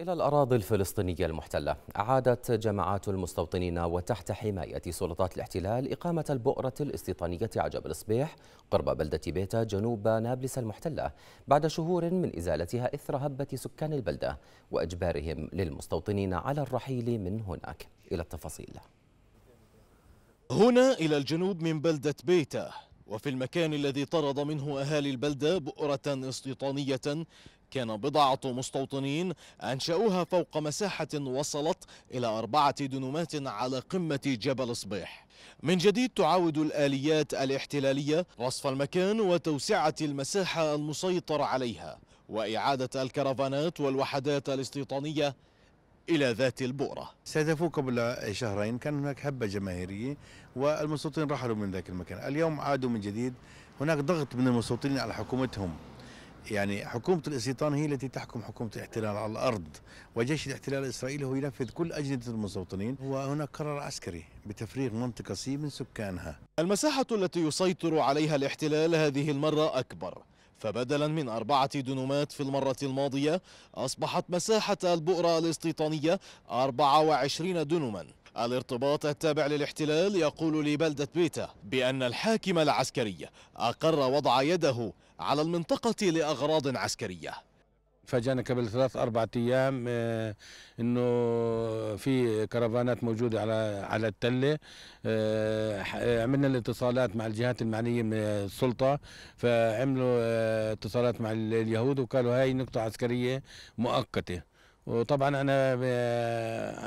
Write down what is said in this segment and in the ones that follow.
إلى الأراضي الفلسطينية المحتلة أعادت جماعات المستوطنين وتحت حماية سلطات الاحتلال إقامة البؤرة الاستيطانية عجب الصبيح قرب بلدة بيتا جنوب نابلس المحتلة بعد شهور من إزالتها إثر هبة سكان البلدة وإجبارهم للمستوطنين على الرحيل من هناك إلى التفاصيل هنا إلى الجنوب من بلدة بيتا وفي المكان الذي طرد منه أهالي البلدة بؤرة استيطانية كان بضعة مستوطنين أنشأوها فوق مساحة وصلت إلى أربعة دنومات على قمة جبل صبيح من جديد تعاود الآليات الاحتلالية رصف المكان وتوسعة المساحة المسيطر عليها وإعادة الكرفانات والوحدات الاستيطانية إلى ذات البؤرة استهدفوه قبل شهرين كان هناك هبة جماهيرية والمستوطنين رحلوا من ذاك المكان اليوم عادوا من جديد هناك ضغط من المستوطنين على حكومتهم يعني حكومة الاستيطان هي التي تحكم حكومة الاحتلال على الأرض وجيش الاحتلال الإسرائيلي هو ينفذ كل أجندة المستوطنين وهناك قرار عسكري بتفريغ منطقة سي من سكانها المساحة التي يسيطر عليها الاحتلال هذه المرة أكبر فبدلا من أربعة دنومات في المرة الماضية أصبحت مساحة البؤرة الاستيطانية 24 دنوما الارتباط التابع للاحتلال يقول لبلدة بيتا بأن الحاكم العسكري أقر وضع يده على المنطقة لأغراض عسكرية فاجانا قبل ثلاث اربع ايام آه، انه في كرفانات موجوده على على التله آه، آه، عملنا الاتصالات مع الجهات المعنيه من السلطه فعملوا اتصالات مع اليهود وقالوا هاي نقطه عسكريه مؤقته وطبعا انا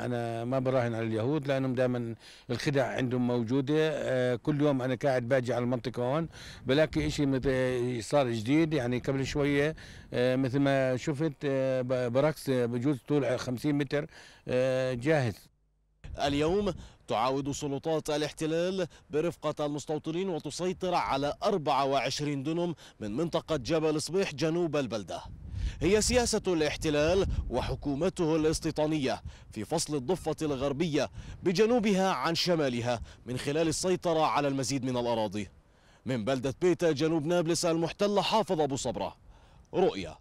انا ما براهن على اليهود لانهم دائما الخدع عندهم موجوده آه، كل يوم انا قاعد باجي على المنطقه هون بلاقي شيء صار جديد يعني قبل شويه آه، مثل ما شفت آه، بركس بجوز طول 50 متر جاهز اليوم تعاود سلطات الاحتلال برفقة المستوطنين وتسيطر على 24 دنم من منطقة جبل صبيح جنوب البلدة هي سياسة الاحتلال وحكومته الاستيطانية في فصل الضفة الغربية بجنوبها عن شمالها من خلال السيطرة على المزيد من الأراضي من بلدة بيتا جنوب نابلس المحتلة حافظ أبو صبرة رؤية